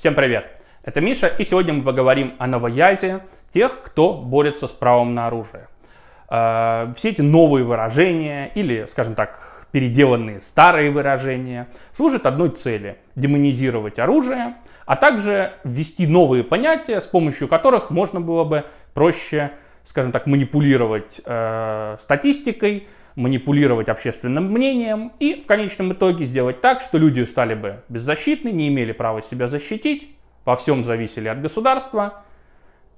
Всем привет! Это Миша, и сегодня мы поговорим о новоязе тех, кто борется с правом на оружие. Э, все эти новые выражения, или, скажем так, переделанные старые выражения, служат одной цели – демонизировать оружие, а также ввести новые понятия, с помощью которых можно было бы проще, скажем так, манипулировать э, статистикой – манипулировать общественным мнением и в конечном итоге сделать так, что люди стали бы беззащитны, не имели права себя защитить, во всем зависели от государства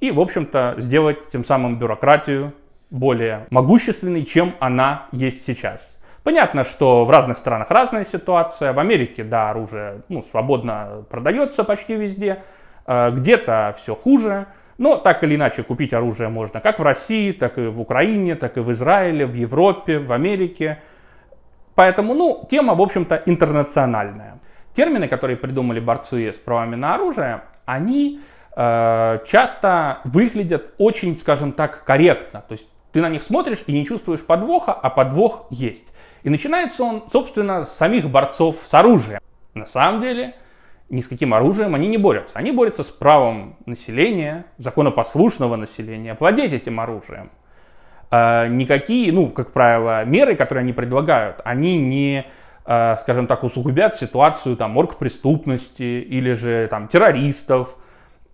и, в общем-то, сделать тем самым бюрократию более могущественной, чем она есть сейчас. Понятно, что в разных странах разная ситуация. В Америке, да, оружие ну, свободно продается почти везде. Э, где-то все хуже. Но так или иначе купить оружие можно как в России, так и в Украине, так и в Израиле, в Европе, в Америке. Поэтому, ну, тема, в общем-то, интернациональная. Термины, которые придумали борцы с правами на оружие, они э, часто выглядят очень, скажем так, корректно. То есть ты на них смотришь и не чувствуешь подвоха, а подвох есть. И начинается он, собственно, с самих борцов с оружием. На самом деле, ни с каким оружием они не борются. Они борются с правом населения, законопослушного населения, владеть этим оружием. А, никакие, ну, как правило, меры, которые они предлагают, они не, а, скажем так, усугубят ситуацию там оргпреступности или же там террористов,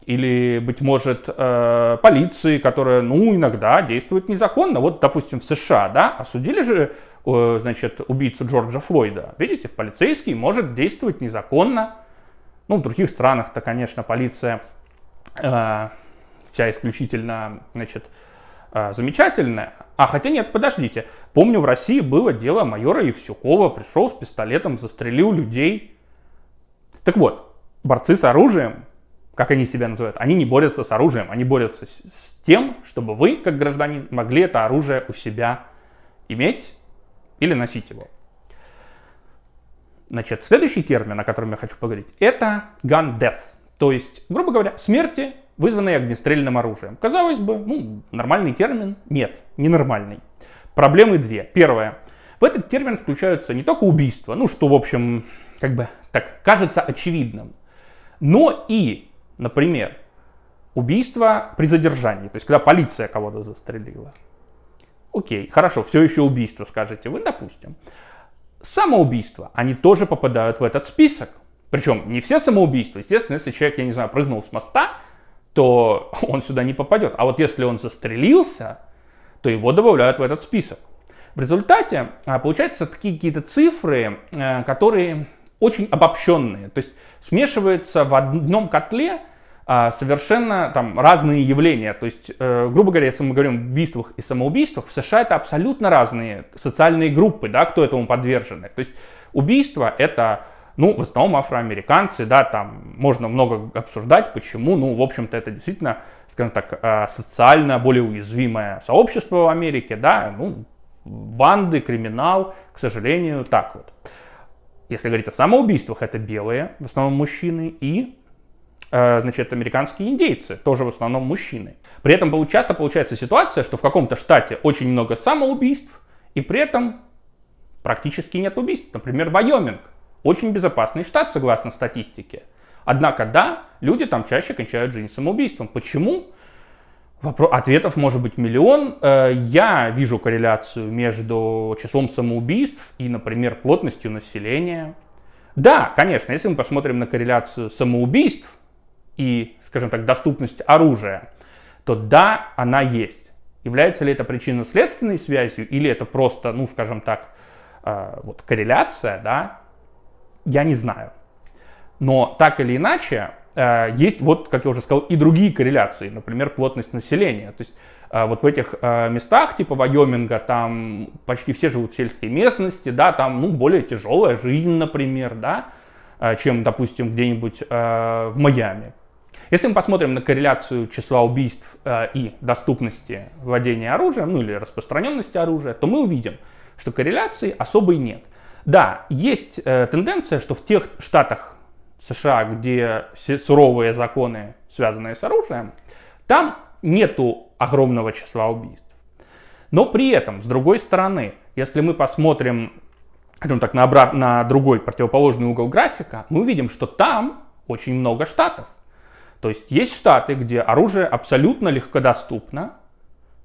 или, быть может, а, полиции, которая, ну, иногда действует незаконно. Вот, допустим, в США, да, осудили же, значит, убийцу Джорджа Флойда. Видите, полицейский может действовать незаконно, ну, в других странах-то, конечно, полиция э, вся исключительно, значит, э, замечательная. А хотя нет, подождите. Помню, в России было дело майора Евсюкова. Пришел с пистолетом, застрелил людей. Так вот, борцы с оружием, как они себя называют, они не борются с оружием. Они борются с тем, чтобы вы, как гражданин, могли это оружие у себя иметь или носить его. Значит, следующий термин, о котором я хочу поговорить, это gun death. То есть, грубо говоря, смерти, вызванные огнестрельным оружием. Казалось бы, ну, нормальный термин. Нет, ненормальный. Проблемы две. Первое. В этот термин включаются не только убийства, ну, что, в общем, как бы так кажется очевидным, но и, например, убийство при задержании, то есть когда полиция кого-то застрелила. Окей, хорошо, все еще убийство, скажете вы, допустим самоубийства, они тоже попадают в этот список. Причем не все самоубийства. Естественно, если человек, я не знаю, прыгнул с моста, то он сюда не попадет. А вот если он застрелился, то его добавляют в этот список. В результате а, получаются такие какие-то цифры, э, которые очень обобщенные. То есть смешиваются в одном котле а, совершенно там разные явления. То есть, э, грубо говоря, если мы говорим об убийствах и самоубийствах, в США это абсолютно разные социальные группы, да, кто этому подвержены. То есть убийство это ну, в основном афроамериканцы, да, там можно много обсуждать, почему, ну, в общем-то, это действительно, скажем так, а, социально более уязвимое сообщество в Америке, да, ну, банды, криминал, к сожалению, так вот. Если говорить о самоубийствах, это белые, в основном мужчины, и Э, значит, американские индейцы, тоже в основном мужчины. При этом часто получается ситуация, что в каком-то штате очень много самоубийств, и при этом практически нет убийств. Например, Вайоминг. Очень безопасный штат, согласно статистике. Однако, да, люди там чаще кончают жизнь самоубийством. Почему? Вопро... Ответов может быть миллион. Э, я вижу корреляцию между числом самоубийств и, например, плотностью населения. Да, конечно, если мы посмотрим на корреляцию самоубийств и, скажем так, доступность оружия, то да, она есть. Является ли это причинно-следственной связью или это просто, ну, скажем так, э, вот корреляция, да, я не знаю. Но так или иначе, э, есть вот, как я уже сказал, и другие корреляции, например, плотность населения. То есть э, вот в этих э, местах, типа Вайоминга, там почти все живут в сельской местности, да, там, ну, более тяжелая жизнь, например, да, чем, допустим, где-нибудь э, в Майами. Если мы посмотрим на корреляцию числа убийств э, и доступности владения оружием, ну или распространенности оружия, то мы увидим, что корреляции особой нет. Да, есть э, тенденция, что в тех штатах США, где суровые законы, связанные с оружием, там нету огромного числа убийств. Но при этом, с другой стороны, если мы посмотрим скажем так, на, обрат, на другой противоположный угол графика, мы увидим, что там очень много штатов, то есть есть штаты, где оружие абсолютно легкодоступно,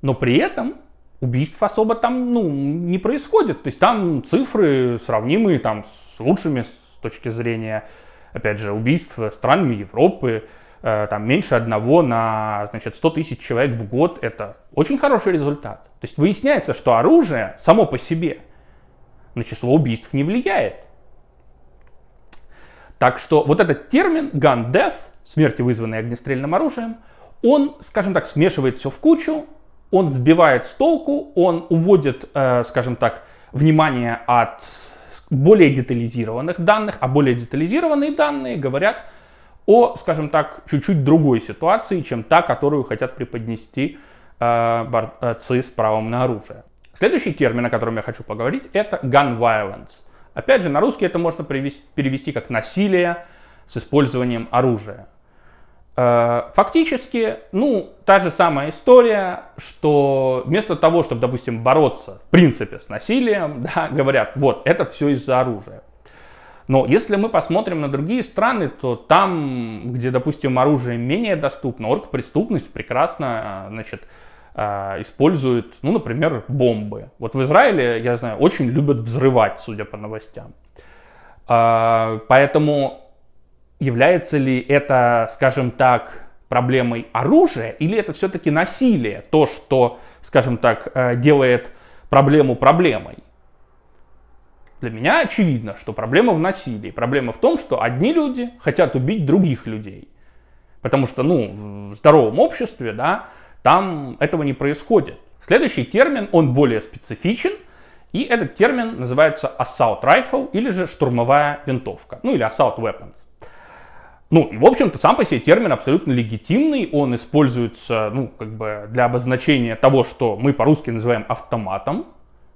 но при этом убийств особо там ну, не происходит. То есть там цифры сравнимые там, с лучшими с точки зрения, опять же, убийств странами Европы. Э, там меньше одного на значит, 100 тысяч человек в год. Это очень хороший результат. То есть выясняется, что оружие само по себе на число убийств не влияет. Так что вот этот термин gun death, смерти, вызванные огнестрельным оружием, он, скажем так, смешивает все в кучу, он сбивает с толку, он уводит, э, скажем так, внимание от более детализированных данных, а более детализированные данные говорят о, скажем так, чуть-чуть другой ситуации, чем та, которую хотят преподнести э, борцы э, с правом на оружие. Следующий термин, о котором я хочу поговорить, это gun violence – Опять же, на русский это можно перевести как насилие с использованием оружия. Э, фактически, ну, та же самая история, что вместо того, чтобы, допустим, бороться, в принципе, с насилием, да, говорят, вот, это все из-за оружия. Но если мы посмотрим на другие страны, то там, где, допустим, оружие менее доступно, оргпреступность прекрасно, э, значит, а, используют, ну, например, бомбы. Вот в Израиле, я знаю, очень любят взрывать, судя по новостям. А, поэтому является ли это, скажем так, проблемой оружия, или это все-таки насилие, то, что, скажем так, э, делает проблему проблемой? Для меня очевидно, что проблема в насилии. Проблема в том, что одни люди хотят убить других людей. Потому что, ну, в здоровом обществе, да, там этого не происходит. Следующий термин, он более специфичен, и этот термин называется assault rifle или же штурмовая винтовка, ну или assault weapons. Ну и в общем-то сам по себе термин абсолютно легитимный, он используется ну как бы для обозначения того, что мы по-русски называем автоматом,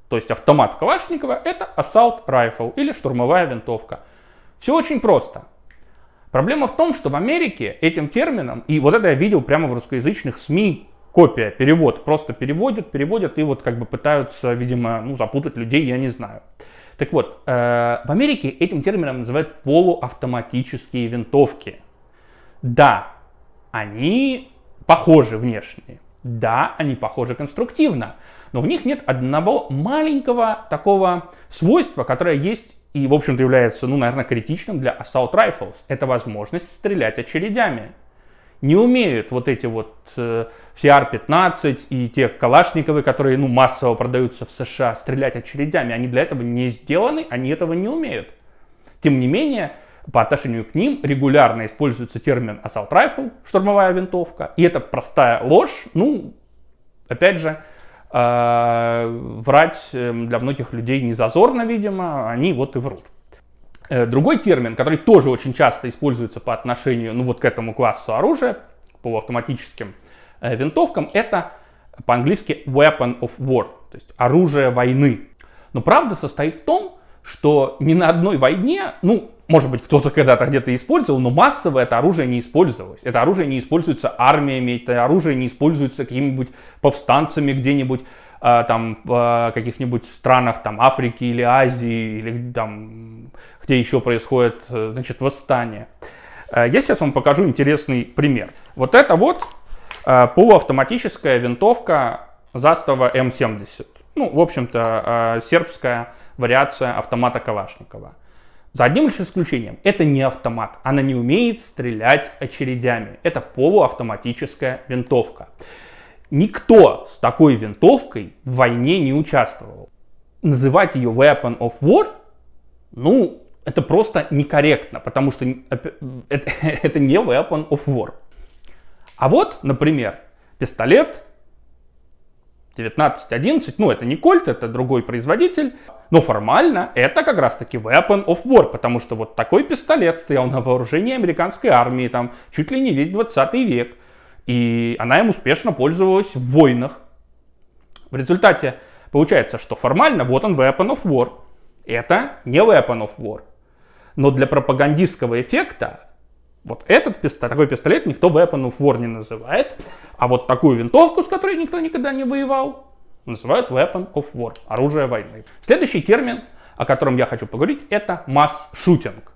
то есть автомат Калашникова это assault rifle или штурмовая винтовка. Все очень просто. Проблема в том, что в Америке этим термином, и вот это я видел прямо в русскоязычных СМИ, копия, перевод. Просто переводят, переводят и вот как бы пытаются, видимо, ну, запутать людей, я не знаю. Так вот, э, в Америке этим термином называют полуавтоматические винтовки. Да, они похожи внешне. Да, они похожи конструктивно, но в них нет одного маленького такого свойства, которое есть и, в общем-то, является, ну, наверное, критичным для assault rifles. Это возможность стрелять очередями. Не умеют вот эти вот э, CR-15 и те калашниковые, которые ну, массово продаются в США, стрелять очередями, они для этого не сделаны, они этого не умеют. Тем не менее, по отношению к ним регулярно используется термин assault rifle, штурмовая винтовка, и это простая ложь, ну, опять же, э, врать эм, для многих людей не зазорно, видимо, они вот и врут. Э, другой термин, который тоже очень часто используется по отношению ну, вот к этому классу оружия, полуавтоматическим, Э, винтовкам, это по-английски weapon of war, то есть оружие войны. Но правда состоит в том, что ни на одной войне, ну, может быть, кто-то когда-то где-то использовал, но массово это оружие не использовалось. Это оружие не используется армиями, это оружие не используется какими-нибудь повстанцами где-нибудь э, там в э, каких-нибудь странах там Африки или Азии или там где еще происходит э, значит восстание. Э, я сейчас вам покажу интересный пример. Вот это вот а, полуавтоматическая винтовка Застава М70. Ну, в общем-то, а, сербская вариация автомата Калашникова. За одним лишь исключением, это не автомат, она не умеет стрелять очередями. Это полуавтоматическая винтовка. Никто с такой винтовкой в войне не участвовал. Называть ее Weapon of War, ну, это просто некорректно, потому что это, это не Weapon of War. А вот, например, пистолет 1911, ну это не Кольт, это другой производитель, но формально это как раз таки weapon of war, потому что вот такой пистолет стоял на вооружении американской армии, там чуть ли не весь 20 век, и она им успешно пользовалась в войнах. В результате получается, что формально вот он weapon of war, это не weapon of war. Но для пропагандистского эффекта вот этот пистолет, такой пистолет никто Weapon of War не называет, а вот такую винтовку, с которой никто никогда не воевал, называют Weapon of War, оружие войны. Следующий термин, о котором я хочу поговорить, это масс-шутинг.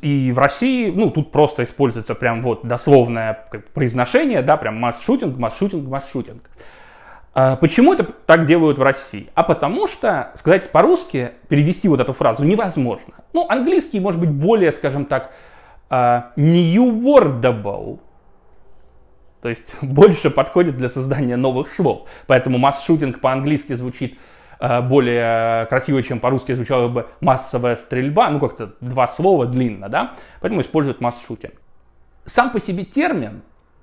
И в России, ну, тут просто используется прям вот дословное произношение, да, прям масс-шутинг, масс-шутинг, масс-шутинг. А почему это так делают в России? А потому что сказать по-русски, перевести вот эту фразу невозможно. Ну, английский, может быть, более, скажем так, Newwordable, а, то есть больше подходит для создания новых слов. Поэтому масс-шутинг по-английски звучит а, более красиво, чем по-русски звучало бы массовая стрельба. Ну, как-то два слова длинно, да? Поэтому используют масс-шутинг. Сам по себе термин,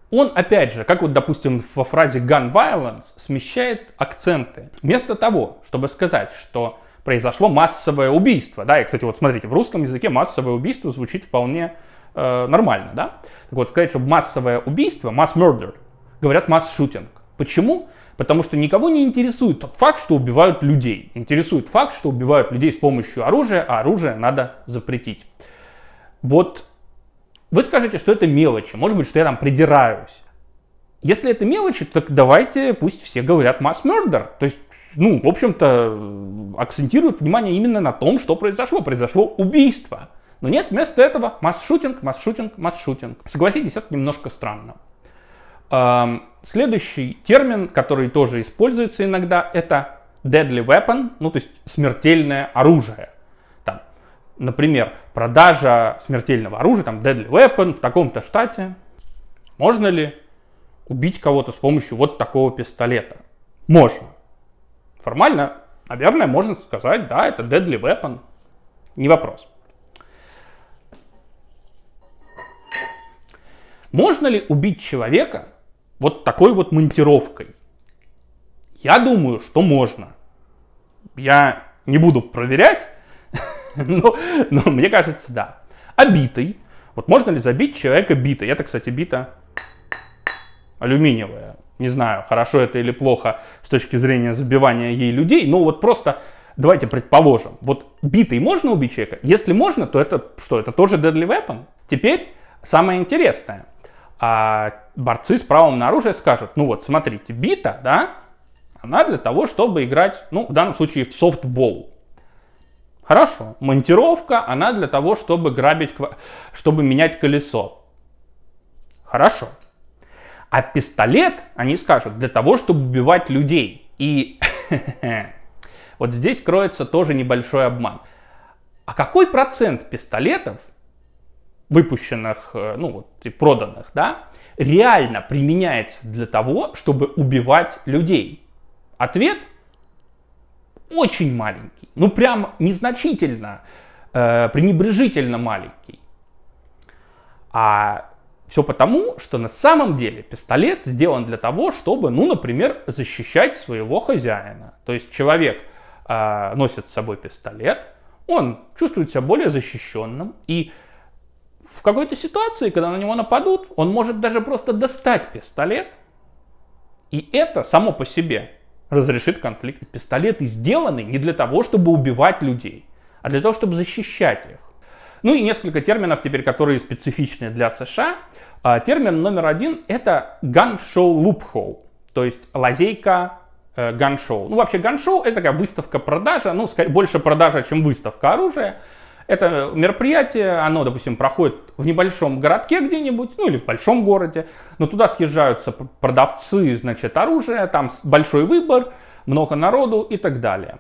он, опять же, как вот, допустим, во фразе gun violence, смещает акценты. Вместо того, чтобы сказать, что произошло массовое убийство, да, и, кстати, вот смотрите, в русском языке массовое убийство звучит вполне Э, нормально, да? Так вот, сказать, что массовое убийство, масс murder, говорят масс шутинг. Почему? Потому что никого не интересует тот факт, что убивают людей. Интересует факт, что убивают людей с помощью оружия, а оружие надо запретить. Вот вы скажете, что это мелочи, может быть, что я там придираюсь. Если это мелочи, так давайте пусть все говорят масс murder. То есть, ну, в общем-то, э, акцентируют внимание именно на том, что произошло. Произошло убийство. Но нет, вместо этого масс-шутинг, масс-шутинг, масс-шутинг. Согласитесь, это немножко странно. Эм, следующий термин, который тоже используется иногда, это deadly weapon, ну то есть смертельное оружие. Там, например, продажа смертельного оружия, там deadly weapon в таком-то штате. Можно ли убить кого-то с помощью вот такого пистолета? Можно. Формально, наверное, можно сказать, да, это deadly weapon. Не вопрос. Можно ли убить человека вот такой вот монтировкой? Я думаю, что можно. Я не буду проверять, но, но мне кажется, да. А битой? Вот можно ли забить человека битой? Это, кстати, бита алюминиевая. Не знаю, хорошо это или плохо с точки зрения забивания ей людей, но вот просто давайте предположим, вот битой можно убить человека? Если можно, то это что, это тоже deadly weapon? Теперь самое интересное а борцы с правом на оружие скажут, ну вот, смотрите, бита, да, она для того, чтобы играть, ну, в данном случае в софтбол. Хорошо. Монтировка, она для того, чтобы грабить, чтобы менять колесо. Хорошо. А пистолет, они скажут, для того, чтобы убивать людей. И вот здесь кроется тоже небольшой обман. А какой процент пистолетов выпущенных, э, ну вот, и проданных, да, реально применяется для того, чтобы убивать людей? Ответ очень маленький, ну прям незначительно, э, пренебрежительно маленький. А все потому, что на самом деле пистолет сделан для того, чтобы, ну, например, защищать своего хозяина. То есть человек э, носит с собой пистолет, он чувствует себя более защищенным и в какой-то ситуации, когда на него нападут, он может даже просто достать пистолет, и это само по себе разрешит конфликт. Пистолеты сделаны не для того, чтобы убивать людей, а для того, чтобы защищать их. Ну и несколько терминов теперь, которые специфичны для США. А, термин номер один — это gun-show loophole, то есть лазейка э, gun-show. Ну вообще gun-show — это такая выставка-продажа, ну больше продажа, чем выставка оружия. Это мероприятие, оно, допустим, проходит в небольшом городке где-нибудь, ну или в большом городе, но туда съезжаются продавцы, значит, оружия, там большой выбор, много народу и так далее.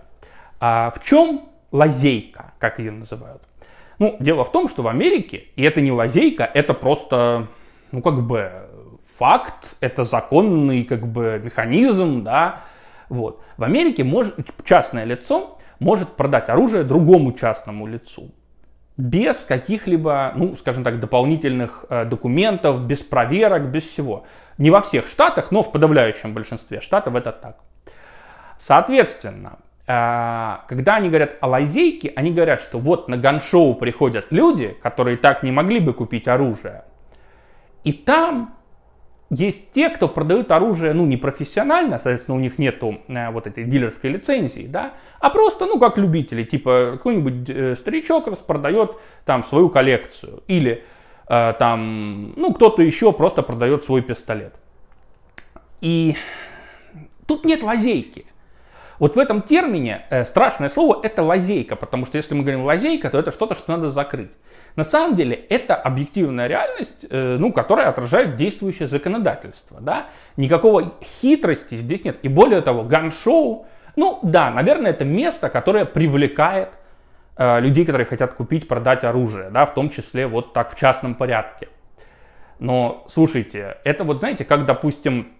А в чем лазейка, как ее называют? Ну, дело в том, что в Америке, и это не лазейка, это просто, ну, как бы, факт, это законный, как бы, механизм, да, вот. В Америке может, частное лицо может продать оружие другому частному лицу без каких-либо, ну, скажем так, дополнительных э, документов, без проверок, без всего. Не во всех штатах, но в подавляющем большинстве штатов это так. Соответственно, э, когда они говорят о лазейке, они говорят, что вот на ганшоу приходят люди, которые так не могли бы купить оружие. И там есть те, кто продают оружие, ну, не профессионально, соответственно, у них нету э, вот этой дилерской лицензии, да, а просто, ну, как любители, типа какой-нибудь э, старичок распродает там свою коллекцию или э, там, ну, кто-то еще просто продает свой пистолет. И тут нет лазейки. Вот в этом термине э, страшное слово это лазейка, потому что если мы говорим лазейка, то это что-то, что надо закрыть. На самом деле это объективная реальность, э, ну, которая отражает действующее законодательство. Да? Никакого хитрости здесь нет. И более того, ган ну да, наверное, это место, которое привлекает э, людей, которые хотят купить, продать оружие, да, в том числе вот так в частном порядке. Но слушайте, это вот знаете, как, допустим,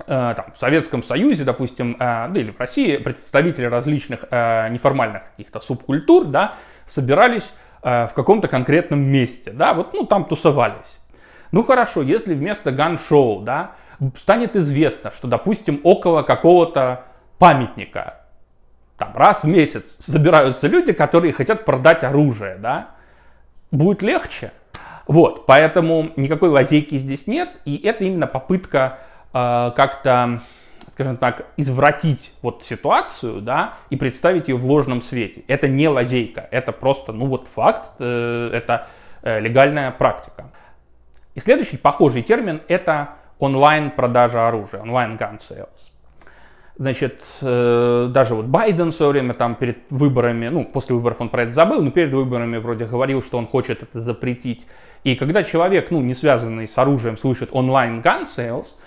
э, там, в Советском Союзе, допустим, э, да или в России представители различных неформальных каких-то субкультур, да, собирались Э, в каком-то конкретном месте, да, вот, ну, там тусовались. Ну, хорошо, если вместо ган-шоу, да, станет известно, что, допустим, около какого-то памятника, там, раз в месяц собираются люди, которые хотят продать оружие, да, будет легче. Вот, поэтому никакой лазейки здесь нет, и это именно попытка э, как-то скажем так, извратить вот ситуацию, да, и представить ее в ложном свете. Это не лазейка, это просто, ну вот факт, э, это э, легальная практика. И следующий похожий термин – это онлайн-продажа оружия, онлайн-gun sales. Значит, э, даже вот Байден в свое время там перед выборами, ну, после выборов он про это забыл, но перед выборами вроде говорил, что он хочет это запретить. И когда человек, ну, не связанный с оружием, слышит онлайн gun sales –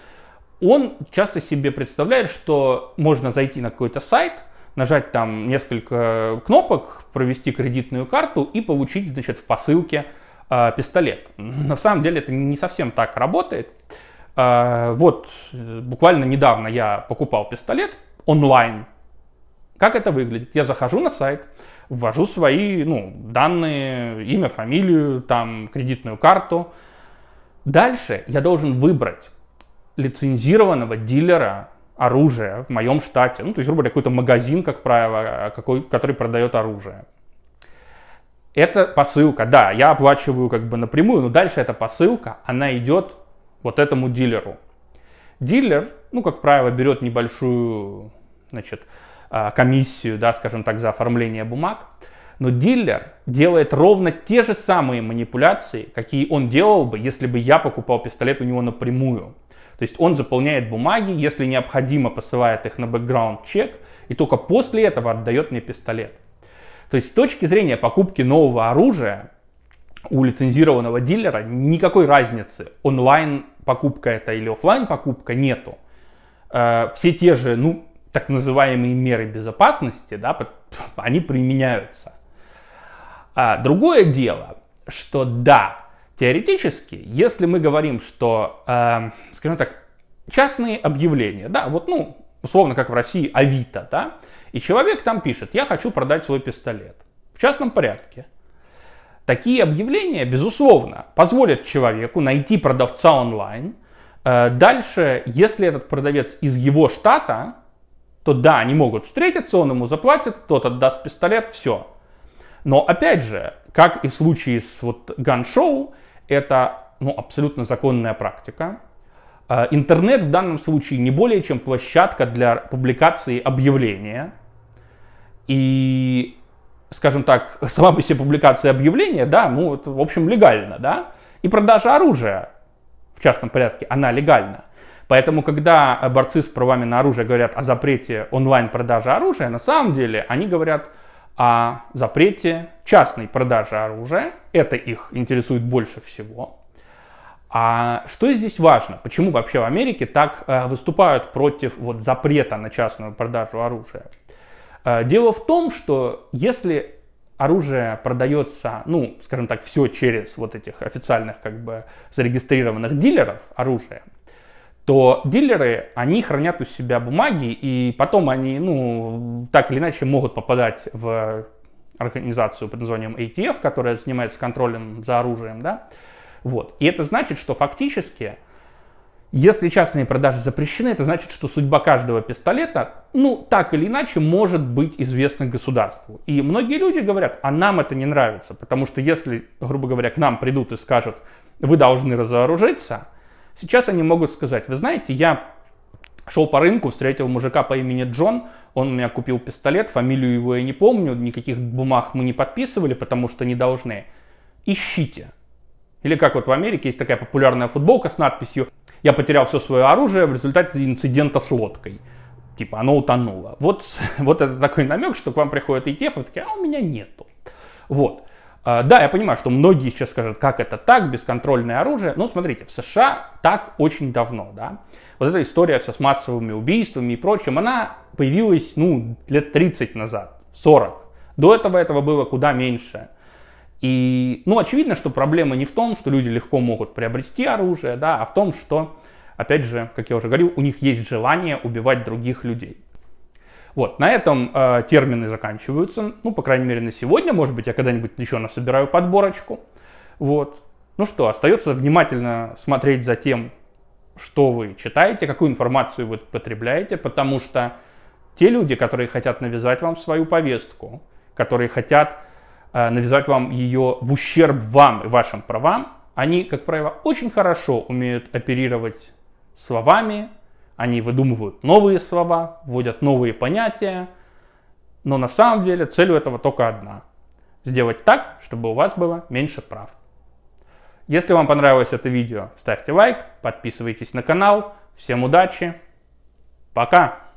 он часто себе представляет, что можно зайти на какой-то сайт, нажать там несколько кнопок, провести кредитную карту и получить, значит, в посылке э, пистолет. На самом деле это не совсем так работает. Э, вот буквально недавно я покупал пистолет онлайн. Как это выглядит? Я захожу на сайт, ввожу свои ну, данные, имя, фамилию, там кредитную карту. Дальше я должен выбрать лицензированного дилера оружия в моем штате. Ну, то есть, грубо говоря, какой-то магазин, как правило, какой, который продает оружие. Это посылка, да, я оплачиваю как бы напрямую, но дальше эта посылка, она идет вот этому дилеру. Дилер, ну, как правило, берет небольшую, значит, а, комиссию, да, скажем так, за оформление бумаг, но дилер делает ровно те же самые манипуляции, какие он делал бы, если бы я покупал пистолет у него напрямую. То есть он заполняет бумаги, если необходимо, посылает их на бэкграунд-чек, и только после этого отдает мне пистолет. То есть с точки зрения покупки нового оружия у лицензированного дилера никакой разницы, онлайн покупка это или офлайн покупка нету. Э, все те же, ну, так называемые меры безопасности, да, они применяются. А другое дело, что да, Теоретически, если мы говорим, что, э, скажем так, частные объявления, да, вот, ну, условно, как в России, Авито, да, и человек там пишет, я хочу продать свой пистолет в частном порядке. Такие объявления, безусловно, позволят человеку найти продавца онлайн. Э, дальше, если этот продавец из его штата, то да, они могут встретиться, он ему заплатит, тот отдаст пистолет, все. Но опять же, как и в случае с вот ганшоу, шоу это ну, абсолютно законная практика. Э, интернет в данном случае не более чем площадка для публикации объявления. И, скажем так, сама по себе публикация объявления, да, ну, это, в общем, легально, да. И продажа оружия в частном порядке, она легальна. Поэтому, когда борцы с правами на оружие говорят о запрете онлайн-продажи оружия, на самом деле они говорят о а запрете частной продажи оружия. Это их интересует больше всего. А что здесь важно? Почему вообще в Америке так э, выступают против вот запрета на частную продажу оружия? Э, дело в том, что если оружие продается, ну, скажем так, все через вот этих официальных как бы зарегистрированных дилеров оружия – то дилеры, они хранят у себя бумаги, и потом они, ну, так или иначе могут попадать в организацию под названием ATF, которая занимается контролем за оружием, да, вот. И это значит, что фактически, если частные продажи запрещены, это значит, что судьба каждого пистолета, ну, так или иначе, может быть известна государству. И многие люди говорят, а нам это не нравится, потому что если, грубо говоря, к нам придут и скажут, вы должны разоружиться, Сейчас они могут сказать, вы знаете, я шел по рынку, встретил мужика по имени Джон, он у меня купил пистолет, фамилию его я не помню, никаких бумаг мы не подписывали, потому что не должны. Ищите. Или как вот в Америке есть такая популярная футболка с надписью «Я потерял все свое оружие в результате инцидента с лодкой». Типа оно утонуло. Вот, вот это такой намек, что к вам приходят ETF, и такие «А у меня нету». Вот. А, да, я понимаю, что многие сейчас скажут, как это так, бесконтрольное оружие. Но смотрите, в США так очень давно, да. Вот эта история со, с массовыми убийствами и прочим, она появилась, ну, лет 30 назад, 40. До этого этого было куда меньше. И, ну, очевидно, что проблема не в том, что люди легко могут приобрести оружие, да, а в том, что, опять же, как я уже говорил, у них есть желание убивать других людей. Вот, на этом э, термины заканчиваются, ну, по крайней мере, на сегодня, может быть, я когда-нибудь еще раз собираю подборочку, вот. Ну что, остается внимательно смотреть за тем, что вы читаете, какую информацию вы потребляете, потому что те люди, которые хотят навязать вам свою повестку, которые хотят э, навязать вам ее в ущерб вам и вашим правам, они, как правило, очень хорошо умеют оперировать словами, они выдумывают новые слова, вводят новые понятия, но на самом деле цель у этого только одна. Сделать так, чтобы у вас было меньше прав. Если вам понравилось это видео, ставьте лайк, подписывайтесь на канал. Всем удачи. Пока.